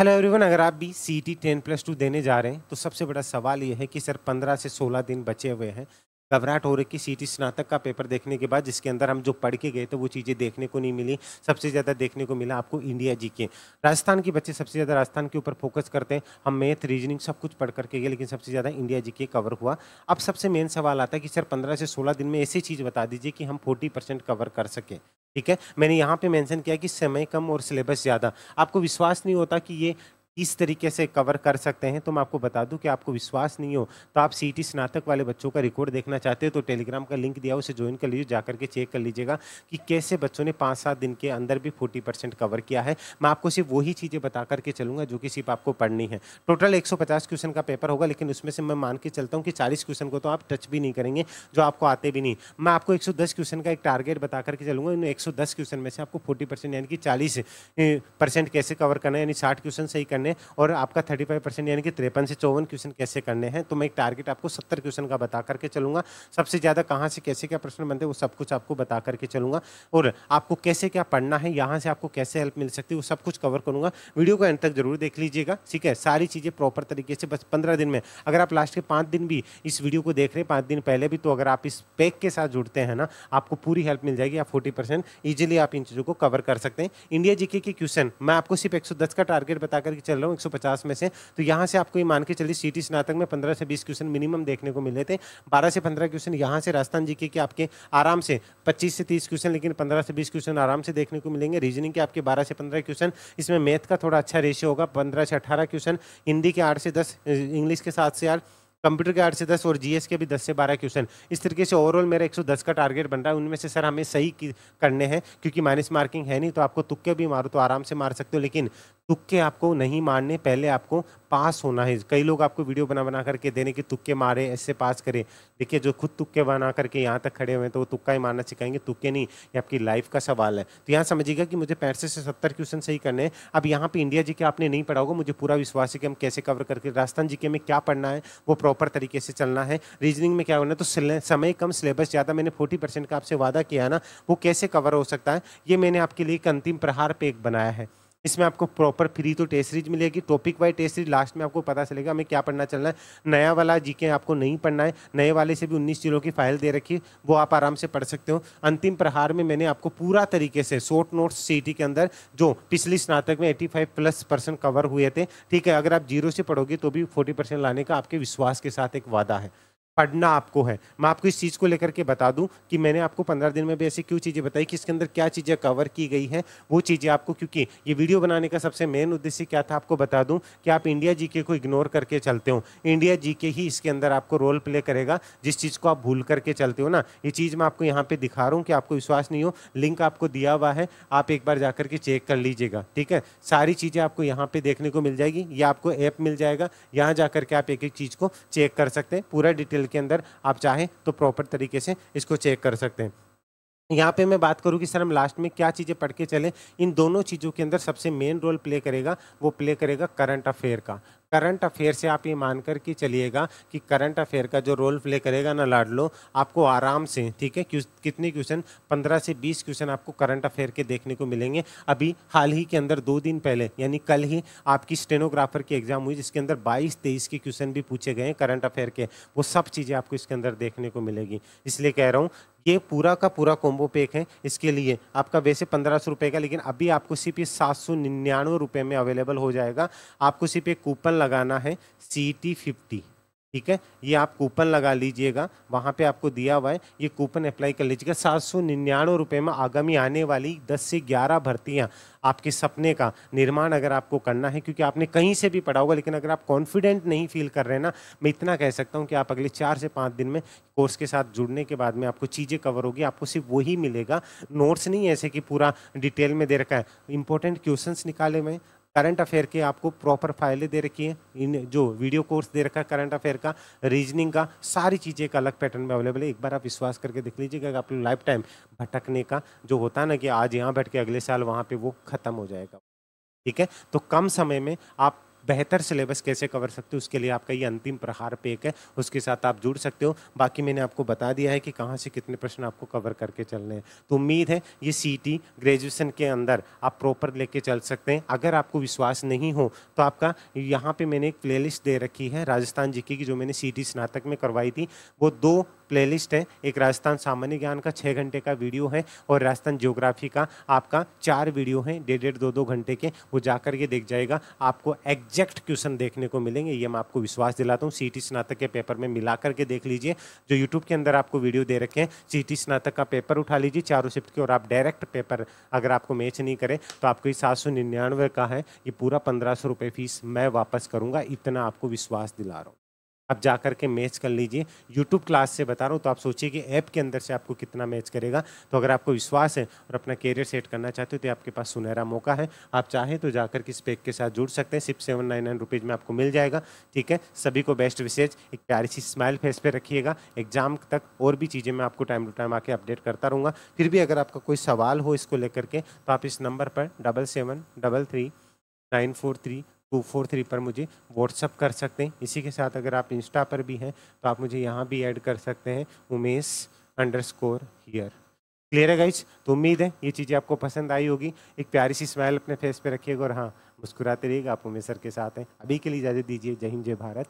hello everyone अगर आप भी C T ten plus two देने जा रहे हैं तो सबसे बड़ा सवाल ये है कि सर पंद्रह से सोलह दिन बचे हुए हैं घबराहट हो रही कि सी टी स्नातक का पेपर देखने के बाद जिसके अंदर हम जो पढ़ के गए थे तो वो चीज़ें देखने को नहीं मिली सबसे ज़्यादा देखने को मिला आपको इंडिया जी के राजस्थान के बच्चे सबसे ज़्यादा राजस्थान के ऊपर फोकस करते हैं हम मैथ रीजनिंग सब कुछ पढ़ करके गए लेकिन सबसे ज़्यादा इंडिया जी के कवर हुआ अब सबसे मेन सवाल आता है कि सर पंद्रह से सोलह दिन में ऐसी चीज़ बता दीजिए कि हम फोर्टी कवर कर सकें ठीक है मैंने यहाँ पे मेंशन किया कि समय कम और सिलेबस ज़्यादा आपको विश्वास नहीं होता कि ये इस तरीके से कवर कर सकते हैं तो मैं आपको बता दूं कि आपको विश्वास नहीं हो तो आप सीटी स्नातक वाले बच्चों का रिकॉर्ड देखना चाहते हो तो टेलीग्राम का लिंक दिया उसे ज्वाइन कर लीजिए जाकर के चेक कर लीजिएगा कि कैसे बच्चों ने पाँच सात दिन के अंदर भी फोर्टी परसेंट कवर किया है मैं आपको सिर्फ वही चीज़ें बता करके चलूँगा जो कि सिर्फ आपको पढ़नी है टोटल एक क्वेश्चन का पेपर होगा लेकिन उसमें से मैं मान के चलता हूँ कि चालीस क्वेश्चन को तो आप टच भी नहीं करेंगे जो आपको आते भी नहीं मैं आपको एक क्वेश्चन का एक टारगेट बता करके चलूँगा इन एक क्वेश्चन में से आपको फोर्टी यानी कि चालीस कैसे कवर करना है यानी साठ क्वेश्चन सही करना करने और आपका थर्टी फाइव परसेंट यानी कि तिरपन से चौवन क्वेश्चन कैसे करने हैं तो मैं एक टारगेट आपको सत्तर क्वेश्चन का बता करके चलूँगा सबसे ज़्यादा कहाँ से कैसे क्या प्रश्न बनते हैं वो सब कुछ आपको बता करके चलूँगा और आपको कैसे क्या पढ़ना है यहाँ से आपको कैसे हेल्प मिल सकती है वो सब कुछ कवर करूँगा वीडियो को एंड तक जरूर देख लीजिएगा ठीक है सारी चीज़ें प्रॉपर तरीके से बस पंद्रह दिन में अगर आप लास्ट के पाँच दिन भी इस वीडियो को देख रहे हैं पाँच दिन पहले भी तो अगर आप इस पैक के साथ जुड़ते हैं ना आपको पूरी हेल्प मिल जाएगी आप फोर्टी परसेंट आप इन चीज़ों को कवर कर सकते हैं इंडिया जीके के क्वेश्चन मैं आपको सिर्फ एक का टारगेट बता करके चल रहा हूँ एक में से तो यहाँ से आपको ये मान के चलिए सी स्नातक में पंद्रह से बीस क्वेश्चन मिनिमम देखने को मिले थे बारह से पंद्रह क्वेश्चन यहाँ से राजस्थान जी के आपके आराम से पच्चीस से तीस क्वेश्चन लेकिन पंद्रह से बीस क्वेश्चन आराम से देखने को मिलेंगे रीजनिंग के आपके बारह से पंद्रह क्वेश्चन इसमें मैथ का थोड़ा अच्छा रेशियो होगा पंद्रह से अठारह क्वेश्चन हिंदी के आठ से दस इंग्लिश के साथ से आठ कंप्यूटर के आठ से दस और जीएस के भी दस से बारह क्वेश्चन इस तरीके से ओवरऑल मेरा एक सौ दस का टारगेट बन रहा है उनमें से सर हमें सही करने हैं क्योंकि माइनस मार्किंग है नहीं तो आपको तुक्के भी मारो तो आराम से मार सकते हो लेकिन तुक्के आपको नहीं मारने पहले आपको पास होना है कई लोग आपको वीडियो बना बना करके देने के तुक्के मारे ऐसे पास करें देखिए जो खुद तुक्के बना करके यहाँ तक खड़े हुए हैं तो वो तुक्का ही मारना सिखाएंगे तुक्के नहीं ये आपकी लाइफ का सवाल है तो यहाँ समझिएगा कि मुझे पैंसठ से सत्तर क्वेश्चन सही करने हैं अब यहाँ पे इंडिया जी के आपने नहीं पढ़ा होगा मुझे पूरा विश्वास है कि हम कैसे कवर करके राजस्थान जी के में क्या पढ़ना है वो प्रॉपर तरीके से चलना है रीजनिंग में क्या होना है तो समय कम सिलेबस ज़्यादा मैंने फोर्टी का आपसे वादा किया ना वो कैसे कवर हो सकता है ये मैंने आपके लिए एक अंतिम प्रहार पे एक बनाया है इसमें आपको प्रॉपर फ्री तो टेस्ट सीरीज मिलेगी topic wise test series last में आपको पता चलेगा हमें क्या पढ़ना चलना है नया वाला जी के आपको नहीं पढ़ना है नए वाले से भी उन्नीस जिलों की फाइल दे रखी वो आप आराम से पढ़ सकते हो अंतिम प्रहार में मैंने आपको पूरा तरीके से शॉर्ट नोट्स सीटी के अंदर जो पिछली स्नातक में एटी प्लस परसेंट कवर हुए थे ठीक है अगर आप जीरो से पढ़ोगे तो भी फोर्टी लाने का आपके विश्वास के साथ एक वादा है पढ़ना आपको है मैं आपको इस चीज़ को लेकर के बता दूं कि मैंने आपको पंद्रह दिन में भी ऐसी क्यों चीज़ें बताई कि इसके अंदर क्या चीज़ें कवर की गई हैं वो चीज़ें आपको क्योंकि ये वीडियो बनाने का सबसे मेन उद्देश्य क्या था आपको बता दूं कि आप इंडिया जीके को इग्नोर करके चलते हो इंडिया जी ही इसके अंदर आपको रोल प्ले करेगा जिस चीज़ को आप भूल करके चलते हो ना ये चीज़ मैं आपको यहाँ पर दिखा रहा हूँ कि आपको विश्वास नहीं हो लिंक आपको दिया हुआ है आप एक बार जा के चेक कर लीजिएगा ठीक है सारी चीज़ें आपको यहाँ पर देखने को मिल जाएगी या आपको ऐप मिल जाएगा यहाँ जा के आप एक एक चीज़ को चेक कर सकते हैं पूरा डिटेल डिटेल के अंदर आप चाहें तो प्रॉपर तरीके से इसको चेक कर सकते हैं यहाँ पे मैं बात करूँ कि सर हम लास्ट में क्या चीज़ें पढ़ के चलें इन दोनों चीज़ों के अंदर सबसे मेन रोल प्ले करेगा वो प्ले करेगा करंट अफेयर का करंट अफेयर से आप ये मान कर के चलिएगा कि करंट अफेयर का जो रोल प्ले करेगा ना लाडलो आपको आराम से ठीक है कितने क्वेश्चन पंद्रह से बीस क्वेश्चन आपको करंट अफेयर के देखने को मिलेंगे अभी हाल ही के अंदर दो दिन पहले यानी कल ही आपकी स्टेनोग्राफर की एग्जाम हुई जिसके अंदर बाईस तेईस के क्वेश्चन भी पूछे गए करंट अफेयर के वो सब चीज़ें आपको इसके अंदर देखने को मिलेगी इसलिए कह रहा हूँ ये पूरा का पूरा कॉम्बो पैक है इसके लिए आपका वैसे पंद्रह सौ रुपये का लेकिन अभी आपको सिर्फ ये सात सौ निन्यानवे रुपये में अवेलेबल हो जाएगा आपको सिर्फ एक कूपन लगाना है सी टी फिफ्टी ठीक है ये आप कूपन लगा लीजिएगा वहाँ पे आपको दिया हुआ है ये कूपन अप्लाई कर लीजिएगा सात सौ निन्यानवे रुपये में आगामी आने वाली दस से ग्यारह भर्तियाँ आपके सपने का निर्माण अगर आपको करना है क्योंकि आपने कहीं से भी पढ़ा होगा लेकिन अगर आप कॉन्फिडेंट नहीं फील कर रहे हैं ना मैं इतना कह सकता हूँ कि आप अगले चार से पाँच दिन में कोर्स के साथ जुड़ने के बाद में आपको चीज़ें कवर होगी आपको सिर्फ वही मिलेगा नोट्स नहीं ऐसे कि पूरा डिटेल में दे रखा है इंपॉर्टेंट क्वेश्चन निकाले हुए करंट अफेयर के आपको प्रॉपर फाइलें दे रखी हैं इन जो वीडियो कोर्स दे रखा है करंट अफेयर का रीजनिंग का सारी चीज़ें एक अलग पैटर्न में अवेलेबल है एक बार आप विश्वास करके देख लीजिएगा आप लाइफ टाइम भटकने का जो होता है ना कि आज यहाँ बैठ के अगले साल वहाँ पर वो ख़त्म हो जाएगा ठीक है तो कम समय में आप बेहतर सिलेबस कैसे कवर सकते हो उसके लिए आपका ये अंतिम प्रहार पेक है उसके साथ आप जुड़ सकते हो बाकी मैंने आपको बता दिया है कि कहाँ से कितने प्रश्न आपको कवर करके चलने हैं तो उम्मीद है ये सी ग्रेजुएसन के अंदर आप प्रॉपर लेके चल सकते हैं अगर आपको विश्वास नहीं हो तो आपका यहाँ पर मैंने एक प्ले दे रखी है राजस्थान जी की जो मैंने सी स्नातक में करवाई थी वो दो प्लेलिस्ट है एक राजस्थान सामान्य ज्ञान का छः घंटे का वीडियो है और राजस्थान ज्योग्राफी का आपका चार वीडियो है डेढ़ डेढ़ दो दो घंटे के वो जाकर के देख जाएगा आपको एग्जैक्ट क्वेश्चन देखने को मिलेंगे ये मैं आपको विश्वास दिलाता हूँ सी स्नातक के पेपर में मिला करके देख लीजिए जो यूट्यूब के अंदर आपको वीडियो दे रखे हैं सी स्नातक का पेपर उठा लीजिए चारों शिफ्ट के और आप डायरेक्ट पेपर अगर आपको मैच नहीं करें तो आपको ये सात सौ निन्यानवे का है ये पूरा पंद्रह सौ रुपये फीस मैं वापस करूँगा इतना आपको विश्वास दिला रहा हूँ आप जा कर के मैच कर लीजिए यूट्यूब क्लास से बता रहा हूँ तो आप सोचिए कि ऐप के अंदर से आपको कितना मैच करेगा तो अगर आपको विश्वास है और अपना कैरियर सेट करना चाहते हो तो आपके पास सुनहरा मौका है आप चाहें तो जाकर किस पैक के साथ जुड़ सकते हैं सिर्फ सेवन नाइन नाइन रुपीज़ में आपको मिल जाएगा ठीक है सभी को बेस्ट विशेष एक प्यारी सी स्माइल फेस पर रखिएगा एग्जाम तक और भी चीज़ें मैं आपको टाइम टू टाइम आके अपडेट करता रहूँगा फिर भी अगर आपका कोई सवाल हो इसको लेकर के तो आप इस नंबर पर double seven double three nine four three two four three पर मुझे व्हाट्सअप कर सकते हैं इसी के साथ अगर आप इंस्टा पर भी हैं तो आप मुझे यहाँ भी ऐड कर सकते हैं Umesh underscore here clear है गाइज तो उम्मीद है ये चीज़ें आपको पसंद आई होगी एक प्यारी सी स्माइल अपने फेस पे रखिएगा और हाँ मुस्कुराते रहिएगा आप उमेश सर के साथ हैं अभी के लिए इजाज़त दीजिए जय हिंद जय भारत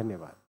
धन्यवाद